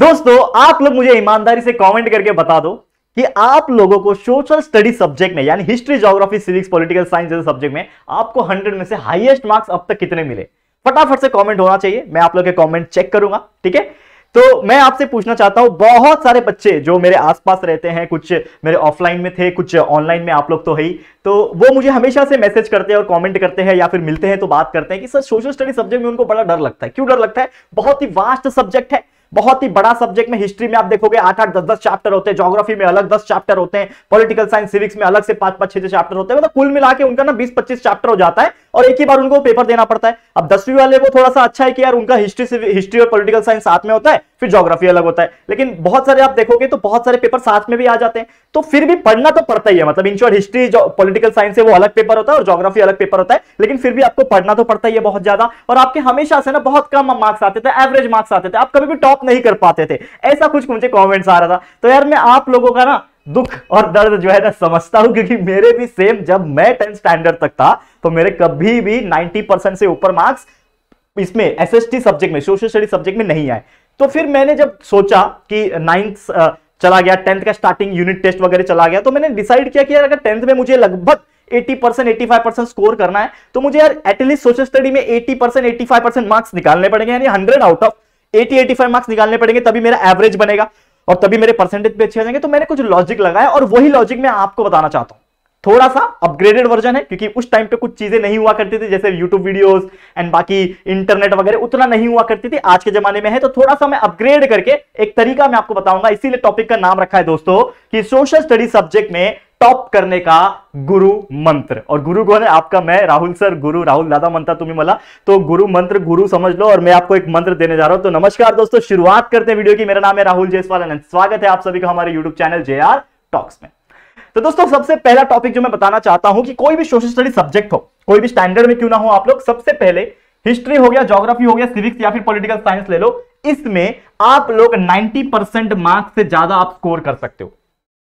दोस्तों आप लोग मुझे ईमानदारी से कमेंट करके बता दो कि आप लोगों को सोशल स्टडी सब्जेक्ट में यानी history geography civics political science जैसे सब्जेक्ट में आपको 100 में से हाईएस्ट मार्क्स अब तक कितने मिले फटाफट से कमेंट होना चाहिए मैं आप लोग के कमेंट चेक करूंगा ठीक है तो मैं आपसे पूछना चाहता हूं बहुत सारे बच्चे जो मेरे आसपास रहते हैं कुछ मेरे ऑफलाइन में थे कुछ ऑनलाइन में आप लोग तो है ही तो वो मुझे हमेशा से मैसेज करते हैं और कमेंट करते हैं या फिर मिलते हैं तो बात करते हैं कि सर सोशल स्टडी सब्जेक्ट में उनको बड़ा डर लगता है क्यों डर लगता है बहुत ही वास्ट सब्जेक्ट है बहुत ही बड़ा सब्जेक्ट में हिस्ट्री में आप देखोगे आठ आठ दस दस चैप्टर होते हैं जोग्राफी में अलग दस चैप्टर होते हैं पॉलिटिकल साइंस सिविक्स में अलग से पांच पांच छह चैप्टर होते हैं मतलब कुल मिला के उनका ना बीस पच्चीस चैप्टर हो जाता है और एक ही बार उनको पेपर देना पड़ता है अब दसवीं वाले को थोड़ा सा अच्छा है कि यार उनका हिस्ट्री हिस्ट्री और पोलिटिकल साइंस साथ में होता है फिर जोग्राफी अलग होता है लेकिन बहुत सारे आप देखोगे तो बहुत सारे पेपर साथ में भी आ जाते हैं तो फिर भी पढ़ना तो पड़ता ही है मतलब in short history political science है वो अलग पेपर होता है और जोग्राफी अलग पेपर होता है लेकिन फिर भी आपको पढ़ना तो पड़ता ही है बहुत ज्यादा और आपके हमेशा से ना बहुत कम मार्क्स आते थे एवरेज मार्क्स आते थे आप कभी भी टॉप नहीं कर पाते थे ऐसा कुछ मुझे कॉमेंट्स आ रहा था तो यार मैं आप लोगों का ना दुख और दर्द जो है ना समझता हूं क्योंकि मेरे भी सेम जब मैं टेंथ स्टैंडर्ड तक था तो मेरे कभी भी 90 परसेंट से ऊपर मार्क्स इसमें एसएसटी सब्जेक्ट में सोशल स्टडी सब्जेक्ट में नहीं आए तो फिर मैंने जब सोचा कि नाइन्थ चला गया टेंथ का स्टार्टिंग यूनिट टेस्ट वगैरह चला गया तो मैंने डिसाइड किया कि यार अगर टेंथ में मुझे लगभग 80 परसेंट एटी परसेंट स्कोर करना है तो मुझे यार एटलीस्ट सोशल स्टडी में 80 परसेंट एटी परसेंट मार्क्स निकालने पड़ेंगे यानी 100 आउट ऑफ 80 85 मार्क्स निकालने पड़ेंगे तभी मेरा एवरेज बनेगा और तभी मेरे परसेंटेज भी अच्छे आ जाएंगे तो मैंने कुछ लॉजिक लगाया और वही लॉजिक मैं आपको बताना चाहता हूँ थोड़ा सा अपग्रेडेड वर्जन है क्योंकि उस टाइम पे कुछ चीजें नहीं हुआ करती थी जैसे यूट्यूब वीडियोस एंड बाकी इंटरनेट वगैरह उतना नहीं हुआ करती थी आज के जमाने में है तो थोड़ा सा मैं अपग्रेड करके एक तरीका मैं आपको बताऊंगा इसीलिए टॉपिक का नाम रखा है दोस्तों कि सोशल स्टडी सब्जेक्ट में टॉप करने का गुरु मंत्र और गुरु कौन है आपका मैं राहुल सर गुरु राहुल दादा मंत्र तुम्हें मला तो गुरु मंत्र गुरु समझ लो और मैं आपको एक मंत्र देने जा रहा हूं तो नमस्कार दोस्तों शुरुआत करते हैं वीडियो की मेरा नाम है राहुल जयसवाल स्वागत है आप सभी का हमारे यूट्यूब चैनल जे टॉक्स में तो दोस्तों सबसे पहला टॉपिक जो मैं बताना चाहता हूं कि कोई भी सोशल स्टडी सब्जेक्ट हो कोई भी स्टैंडर्ड में क्यों ना हो आप लोग सबसे पहले हिस्ट्री हो गया जोग्राफी हो गया सिविक्स या फिर पोलिटिकल साइंस ले लो इसमें आप लोग नाइनटी परसेंट मार्क्स से ज्यादा आप स्कोर कर सकते हो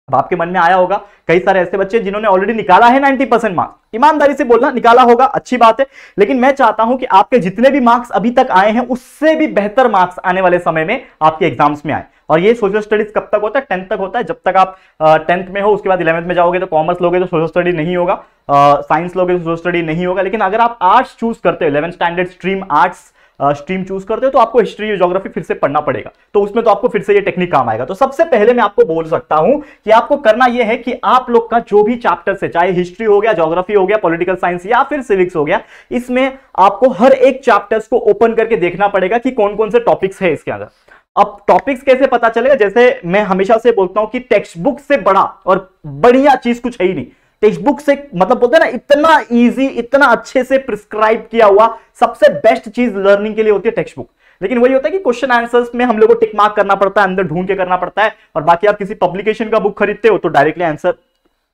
अब आपके मन में आया होगा कई सारे ऐसे बच्चे जिन्होंने ऑलरेडी निकाला है 90 परसेंट मार्क्स ईमानदारी से बोलना निकाला होगा अच्छी बात है लेकिन मैं चाहता हूं कि आपके जितने भी मार्क्स अभी तक आए हैं उससे भी बेहतर मार्क्स आने वाले समय में आपके एग्जाम्स में आए और ये सोशल स्टडीज कब तक होता है टेंथ तक होता है जब तक आप टेंथ में हो उसके बाद इलेवंथ में जाओगे तो कॉमर्स लोगे तो सोशल स्टडी नहीं होगा साइंस लोगे तो सोशल स्टडी नहीं होगा लेकिन अगर आप आर्ट्स चूज करते हो eleven standard stream arts stream choose करते हो तो आपको हिस्ट्री और जोग्राफी फिर से पढ़ना पड़ेगा तो उसमें तो आपको फिर से ये टेक्निक काम आएगा तो सबसे पहले मैं आपको बोल सकता हूं कि आपको करना यह है कि आप लोग का जो भी चैप्टर से चाहे हिस्ट्री हो गया जोग्राफी हो गया पॉलिटिकल साइंस या फिर सिविक्स हो गया इसमें आपको हर एक चैप्टर्स को ओपन करके देखना पड़ेगा कि कौन कौन से टॉपिक्स है इसके अंदर अब टॉपिक्स कैसे पता चलेगा जैसे मैं हमेशा से बोलता हूं कि टेक्स्ट बुक से बड़ा और बढ़िया चीज कुछ है ही नहीं टेक्स्ट बुक से मतलब बोलते हैं ना इतना इजी इतना अच्छे से प्रिस्क्राइब किया हुआ सबसे बेस्ट चीज लर्निंग के लिए होती है टेक्स्ट बुक लेकिन वही होता है कि क्वेश्चन आंसर्स में हम लोग को टिक मार्क करना पड़ता है अंदर ढूंढ के करना पड़ता है और बाकी आप किसी पब्लिकेशन का बुक खरीदते हो तो डायरेक्टली आंसर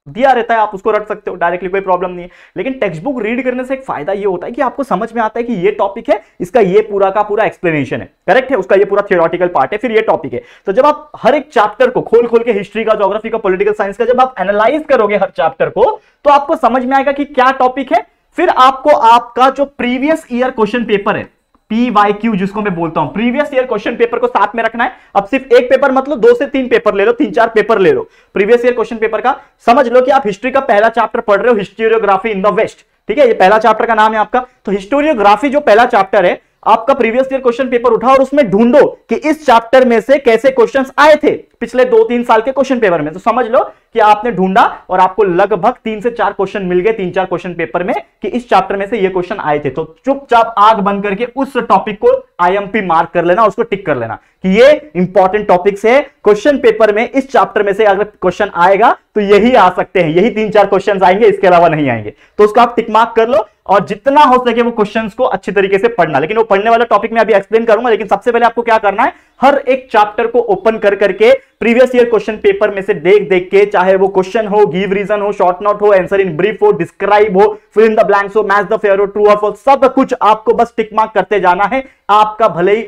दिया रहता है आप उसको रट सकते हो डायरेक्टली कोई प्रॉब्लम नहीं है लेकिन टेक्स्ट बुक रीड करने से एक फायदा ये होता है कि आपको समझ में आता है कि ये टॉपिक है इसका ये पूरा का पूरा एक्सप्लेनेशन है करेक्ट है उसका ये पूरा थियोरटिकल पार्ट है फिर ये टॉपिक है तो जब आप हर एक चैप्टर को खोल खोल के हिस्ट्री का जोग्राफी का पोलिटिकल साइंस का जब आप एनालाइज करोगे हर चैप्टर को तो आपको समझ में आएगा कि क्या टॉपिक है फिर आपको आपका जो प्रीवियस ईयर क्वेश्चन पेपर है PYQ जिसको मैं बोलता हूं प्रीवियस ईयर क्वेश्चन पेपर को साथ में रखना है अब सिर्फ एक पेपर मतलब दो से तीन पेपर ले लो तीन चार पेपर ले लो प्रीवियस ईयर क्वेश्चन पेपर का समझ लो कि आप हिस्ट्री का पहला चैप्टर पढ़ रहे हो हिस्टोरियोग्राफी इन द वेस्ट ठीक है ये पहला चैप्टर का नाम है आपका तो हिस्टोरियोग्राफी जो पहला चैप्टर है आपका प्रीवियस ईयर क्वेश्चन पेपर उठा और उसमें ढूंढो कि इस चैप्टर में से कैसे क्वेश्चंस आए थे पिछले दो तीन साल के क्वेश्चन पेपर में तो समझ लो कि आपने ढूंढा और आपको लगभग तीन से चार क्वेश्चन मिल गए तीन चार क्वेश्चन पेपर में कि इस चैप्टर में से ये क्वेश्चन आए थे तो चुपचाप आग बंद करके उस टॉपिक को आईएमपी मार्क कर लेना उसको टिक कर लेना कि ये इंपॉर्टेंट टॉपिक्स है क्वेश्चन पेपर में इस चैप्टर में से अगर क्वेश्चन आएगा तो यही आ सकते हैं यही तीन चार क्वेश्चन आएंगे इसके अलावा नहीं आएंगे तो उसको आप टिक मार्क कर लो और जितना हो सके वो क्वेश्चन को अच्छे तरीके से पढ़ना लेकिन वो पढ़ने वाला टॉपिक में अभी एक्सप्लेन करूंगा लेकिन सबसे पहले आपको क्या करना है हर एक चैप्टर को ओपन कर करके प्रीवियस ईयर क्वेश्चन पेपर में से देख देख के चाहे वो क्वेश्चन हो गिव रीजन हो शॉर्ट नोट हो आंसर इन ब्रीफ हो डिस्क्राइब हो फिल इन द ब्लैंक्स हो मैच द फेयर हो ट्रू ऑफ हो सब कुछ आपको बस टिक मार्क करते जाना है आपका भले ही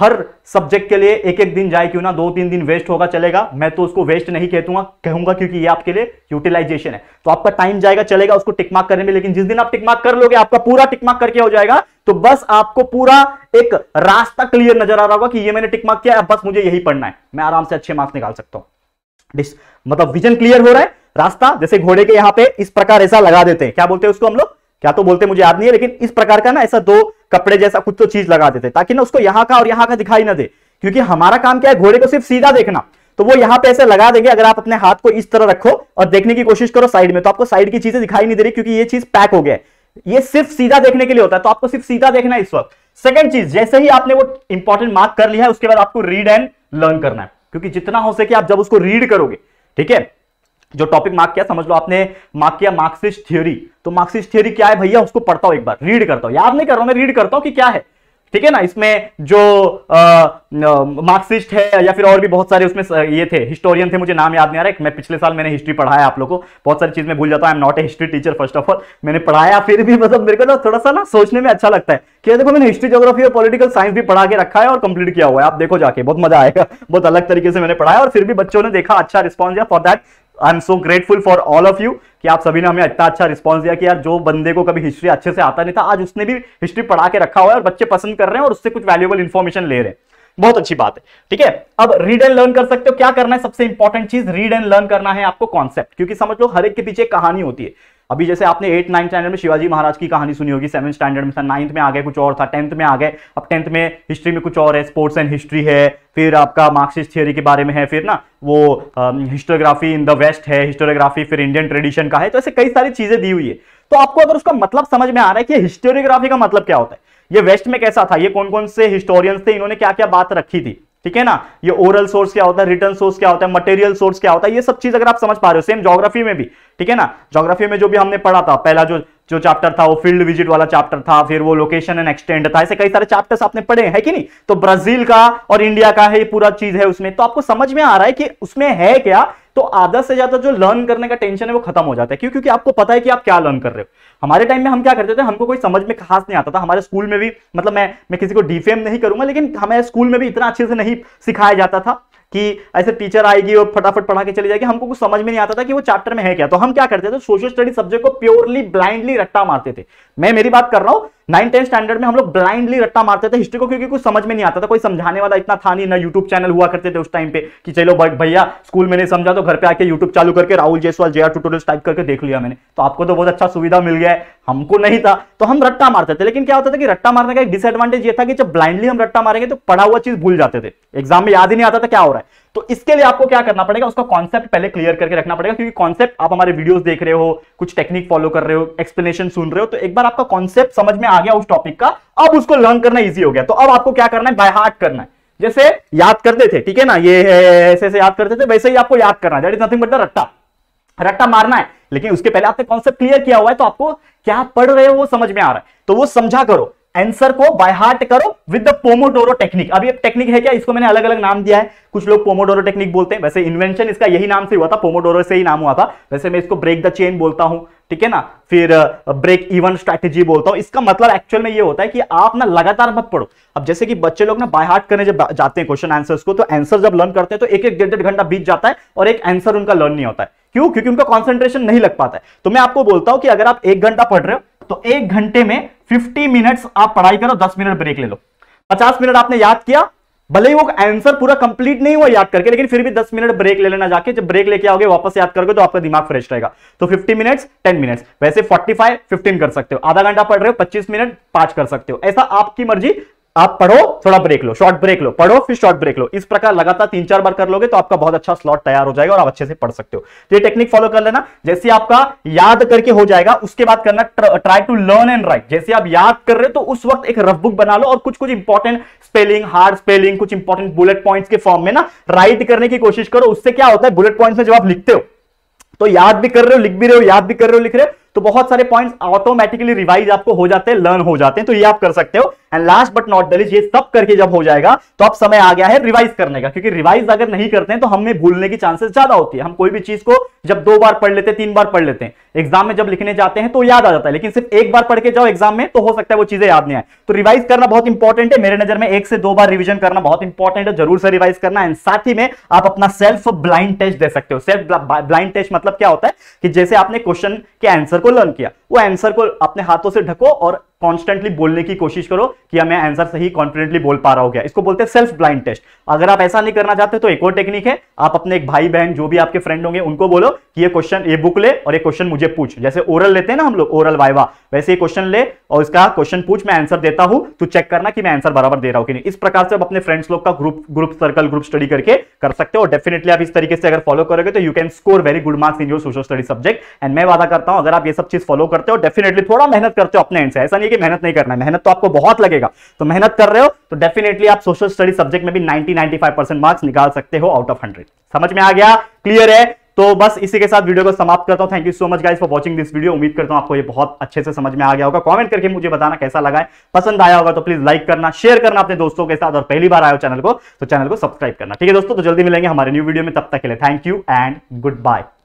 हर सब्जेक्ट के लिए एक एक दिन जाए क्यों ना दो तीन दिन वेस्ट होगा चलेगा मैं तो उसको वेस्ट नहीं कहतूंगा कहूंगा क्योंकि ये आपके लिए यूटिलाइजेशन है तो आपका टाइम जाएगा चलेगा उसको टिकमार्क करने में लेकिन जिस दिन आप टिकमार्क कर लोगे आपका पूरा टिकमार्क करके हो जाएगा तो बस आपको पूरा एक रास्ता क्लियर नजर आ रहा होगा कि ये मैंने टिकमार्क किया बस मुझे यही पढ़ना है मैं आराम से अच्छे मार्क्स निकाल सकता हूं मतलब विजन क्लियर हो रहा है रास्ता जैसे घोड़े के यहाँ पे इस प्रकार ऐसा लगा देते हैं क्या बोलते हैं उसको हम लोग क्या तो बोलते मुझे याद नहीं है लेकिन इस प्रकार का ना ऐसा दो कपड़े जैसा कुछ तो चीज लगा देते ताकि ना उसको यहाँ का और यहाँ का दिखाई ना दे क्योंकि हमारा काम क्या है घोड़े को सिर्फ सीधा देखना तो वो यहाँ पे ऐसे लगा देंगे अगर आप अपने हाथ को इस तरह रखो और देखने की कोशिश करो साइड में तो आपको साइड की चीजें दिखाई नहीं दे रही क्योंकि ये चीज पैक हो गया है ये सिर्फ सीधा देखने के लिए होता है तो आपको सिर्फ सीधा देखना है इस वक्त सेकंड चीज जैसे ही आपने वो इंपॉर्टेंट मार्क कर लिया है उसके बाद आपको रीड एंड लर्न करना है क्योंकि जितना हो सके आप जब उसको रीड करोगे ठीक है जो टॉपिक मार्क किया समझ लो आपने मार्क किया मार्क्सिस्ट थ्योरी तो मार्क्सिस्ट थ्योरी क्या है भैया उसको पढ़ता हूँ एक बार रीड करता हूँ याद नहीं कर रहा मैं रीड करता हूँ कि क्या है ठीक है ना इसमें जो मार्क्सिस्ट है या फिर और भी बहुत सारे उसमें ये थे हिस्टोरियन थे मुझे नाम याद नहीं आ रहा है मैं पिछले साल मैंने हिस्ट्री पढ़ाया आप लोगों को बहुत सारी चीज में भूल जाता हूं I am not a history teacher first of all मैंने पढ़ाया फिर भी मतलब मेरे को ना थोड़ा सा ना सोचने में अच्छा लगता है कि देखो मैंने हिस्ट्री जोग्राफी और पॉलिटिकल साइंस भी पढ़ा के रखा है और कंप्लीट किया हुआ है आप देखो जाके बहुत मजा आएगा बहुत अलग तरीके से मैंने पढ़ाया और फिर भी बच्चों ने देखा अच्छा रिस्पॉन्स दिया for that I am so grateful for all of you कि आप सभी ने हमें इतना अच्छा रिस्पॉन्स दिया कि यार जो बंदे को कभी हिस्ट्री अच्छे से आता नहीं था आज उसने भी हिस्ट्री पढ़ा के रखा हुआ है और बच्चे पसंद कर रहे हैं और उससे कुछ वैल्यूबल इन्फॉर्मेशन ले रहे हैं बहुत अच्छी बात है ठीक है अब रीड एंड लर्न कर सकते हो क्या करना है सबसे इंपॉर्टेंट चीज रीड एंड लर्न करना है आपको कॉन्सेप्ट क्योंकि समझ लो हर एक के पीछे कहानी होती है अभी जैसे आपने एट नाइन स्टैंडर्ड में शिवाजी महाराज की कहानी सुनी होगी सेवन स्टैंडर्ड में था नाइन्थ में आ गए कुछ और था टेंथ में आ गए अब टेंथ में हिस्ट्री में कुछ और है स्पोर्ट्स एंड हिस्ट्री है फिर आपका मार्क्सिस्ट थियोरी के बारे में है फिर ना वो हिस्टोग्राफी इन द वेस्ट है हिस्टोग्राफी फिर इंडियन ट्रेडिशन का है तो ऐसे कई सारी चीजें दी हुई है तो आपको अगर उसका मतलब समझ में आ रहा है कि हिस्टोरियोग्राफी का मतलब क्या होता है ये वेस्ट में कैसा था ये कौन कौन से हिस्टोरियंस थे इन्होंने क्या क्या बात रखी थी ठीक है ना ये ओरल सोर्स क्या होता है रिटर्न सोर्स क्या होता है मटेरियल सोर्स क्या होता है ये सब चीज अगर आप समझ पा रहे हो सेम जोग्राफी में भी ठीक है ना जोग्राफी में जो भी हमने पढ़ा था पहला जो जो चैप्टर था वो फील्ड विजिट वाला चैप्टर था फिर वो लोकेशन एंड एक्सटेंड था ऐसे कई सारे चैप्टर्स आपने पढ़े हैं कि नहीं तो ब्राजील का और इंडिया का है ये पूरा चीज है उसमें तो आपको समझ में आ रहा है कि उसमें है क्या तो आधा से ज्यादा जो लर्न करने का टेंशन है वो खत्म हो जाता है क्यों क्योंकि आपको पता है कि आप क्या लर्न कर रहे हो हमारे टाइम में हम क्या करते थे हमको कोई समझ में खास नहीं आता था हमारे स्कूल में भी मतलब मैं मैं किसी को डिफेम नहीं करूंगा लेकिन हमारे स्कूल में भी इतना अच्छे से नहीं सिखाया जाता था कि ऐसे टीचर आएगी और फटाफट पढ़ा के चली जाएगी हमको कुछ समझ में नहीं आता था कि वो चैप्टर में है क्या तो हम क्या करते थे सोशल स्टडी सब्जेक्ट को प्योरली ब्लाइंडली रट्टा मारते थे मैं मेरी बात कर रहा हूं नाइन टेन स्टैंडर्ड में हम लोग ब्लाइंडली रट्टा मारते थे हिस्ट्री को क्योंकि कुछ समझ में नहीं आता था कोई समझाने वाला इतना था नहीं ना यूट्यूब चैनल हुआ करते थे उस टाइम पे कि चलो भैया स्कूल में नहीं समझा तो घर पे आके यूट्यूब चालू करके Rahul Jaiswal J R type करके देख लिया मैंने तो आपको तो बहुत अच्छा सुविधा मिल गया है हमको नहीं था तो हम रट्टा मारते थे लेकिन क्या होता था कि रट्टा मारने का एक डिसएडवांटेज ये था कि जब ब्लाइंडली हम रट्टा मारेंगे तो पढ़ा हुआ चीज भूल जाते थे एग्जाम में याद ही नहीं आता था क्या हो रहा है तो इसके लिए आपको क्या करना पड़ेगा उसका कॉन्सेप्ट पहले क्लियर करके रखना पड़ेगा क्योंकि कॉन्सेप्ट आप हमारे वीडियोस देख रहे हो कुछ टेक्निक फॉलो कर रहे हो एक्सप्लेनेशन सुन रहे हो तो एक बार आपका कॉन्सेप्ट समझ में आ गया उस टॉपिक का अब उसको लर्न करना ईजी हो गया तो अब आपको क्या करना है बाय हार्ट करना है जैसे याद करते थे ठीक है ना ये ऐसे ऐसे याद करते थे वैसे ही आपको याद करना है नथिंग बट द रट्टा रट्टा मारना है लेकिन उसके पहले आपने कॉन्सेप्ट क्लियर किया हुआ है तो आपको क्या पढ़ रहे हो वो समझ में आ रहा है तो वो समझा करो आंसर को बाय हार्ट करो विद द पोमोडोरो टेक्निक अब ये टेक्निक है क्या इसको मैंने अलग अलग नाम दिया है कुछ लोग पोमोडोरो टेक्निक बोलते हैं वैसे इन्वेंशन इसका यही नाम से हुआ था पोमोडोरो से ही नाम हुआ था वैसे मैं इसको ब्रेक द चेन बोलता हूं ठीक है ना फिर ब्रेक इवन स्ट्रैटेजी बोलता हूं इसका मतलब एक्चुअल में ये होता है कि आप ना लगातार मत पढ़ो अब जैसे कि बच्चे लोग ना बाय हार्ट करने जब जाते हैं क्वेश्चन आंसर्स को तो आंसर जब लर्न करते हैं तो एक एक डेढ़ डेढ़ घंटा बीत जाता है और एक आंसर उनका लर्न नहीं होता है क्यों क्योंकि उनका कॉन्सेंट्रेशन नहीं लग पाता है तो मैं आपको बोलता हूं कि अगर आप एक घंटा पढ़ रहे हो तो एक घंटे में 50 मिनट्स आप पढ़ाई करो 10 मिनट ब्रेक ले लो 50 मिनट आपने याद किया भले ही वो आंसर पूरा कंप्लीट नहीं हुआ याद करके लेकिन फिर भी 10 मिनट ब्रेक ले लेना जाके जब ब्रेक लेके आओगे वापस याद करोगे तो आपका दिमाग फ्रेश रहेगा तो 50 मिनट्स 10 मिनट्स वैसे 45 15 कर सकते हो आधा घंटा पढ़ रहे हो 25 मिनट पांच कर सकते हो ऐसा आपकी मर्जी आप पढ़ो थोड़ा ब्रेक लो शॉर्ट ब्रेक लो पढ़ो फिर शॉर्ट ब्रेक लो इस प्रकार लगातार तीन चार बार कर लोगे तो आपका बहुत अच्छा स्लॉट तैयार हो जाएगा और आप अच्छे से पढ़ सकते हो तो ये टेक्निक फॉलो कर लेना जैसे आपका याद करके हो जाएगा उसके बाद करना try to learn and write जैसे आप याद कर रहे हो तो उस वक्त एक रफ बुक बना लो और कुछ कुछ इंपॉर्टेंट स्पेलिंग हार्ड स्पेलिंग कुछ इंपॉर्टेंट बुलेट पॉइंट के फॉर्म में ना राइट करने की कोशिश करो उससे क्या होता है बुलेट पॉइंट में जब आप लिखते हो तो याद भी कर रहे हो लिख भी रहे हो याद भी कर रहे हो लिख रहे हो तो बहुत सारे पॉइंट्स ऑटोमेटिकली रिवाइज आपको हो जाते हैं लर्न हो जाते हैं तो ये आप कर सकते हो and last but not the least ये सब करके जब हो जाएगा तो अब समय आ गया है रिवाइज करने का क्योंकि रिवाइज अगर नहीं करते हैं तो हमें भूलने की चांसेस ज्यादा होती है हम कोई भी चीज को जब दो बार पढ़ लेते हैं तीन बार पढ़ लेते हैं एग्जाम में जब लिखने जाते हैं तो याद आ जाता है लेकिन सिर्फ एक बार पढ़ के जाओ एग्जाम में तो हो सकता है वो चीजें याद नहीं आए तो रिवाइज करना बहुत इंपॉर्टेंट है मेरे नजर में एक से दो बार रिविजन करना बहुत इंपॉर्टेंट है जरूर से रिवाइज करना एंड साथ ही में आप अपना सेल्फ ब्लाइंड टेस्ट दे सकते हो सेल्फ ब्लाइंड टेस्ट मतलब क्या होता है कि जैसे आपने क्वेश्चन के आंसर को लर्न किया वो आंसर को अपने हाथों से ढको और कॉन्स्टेंटली बोलने की कोशिश करो कि हाँ, मैं आंसर सही कॉन्फिडेंटली बोल पा रहा हूं क्या इसको बोलते हैं सेल्फ ब्लाइंड टेस्ट अगर आप ऐसा नहीं करना चाहते तो एक और टेक्निक है आप अपने एक भाई बहन जो भी आपके फ्रेंड होंगे उनको बोलो कि ये क्वेश्चन ये बुक ले और ये क्वेश्चन मुझे पूछ जैसे ओरल लेते हैं ना हम लोग ओरल वाइवा वैसे ये क्वेश्चन ले और इसका क्वेश्चन पूछ मैं आंसर देता हूं तो चेक करना कि मैं आंसर बराबर दे रहा हूं कि नहीं इस प्रकार से आप अपने फ्रेंड्स लोग का group group circle group study करके कर सकते हो डेफिनेटली आप इस तरीके से अगर फॉलो करोगे तो you can score very good marks in your social study subject and मैं वादा करता हूं अगर आप ये सब चीज फॉलो करते हो डेफिनेटली थोड़ा मेहनत करते हो अपने आंसर ऐसा नहीं कि मेहनत नहीं करना है मेहनत तो आपको बहुत लगेगा तो मेहनत कर रहे हो तो डेफिनेटली आप सोशल स्टडी सब्जेक्ट में भी 90 95 मार्क्स निकाल सकते हो आउट ऑफ हंड्रेड समझ में आ गया क्लियर है तो बस इसी के साथ वीडियो को समाप्त करता हूं thank you so much guys for watching this video उम्मीद करता हूं आपको ये बहुत अच्छे से समझ में आ गया होगा कमेंट करके मुझे बताना कैसा लगा है पसंद आया होगा तो प्लीज लाइक करना शेयर करना अपने दोस्तों के साथ और पहली बार आयो हो चैनल को तो चैनल को सब्सक्राइब करना ठीक है दोस्तों तो जल्दी मिलेंगे हमारे न्यू वीडियो में तब तक के लिए thank you and good bye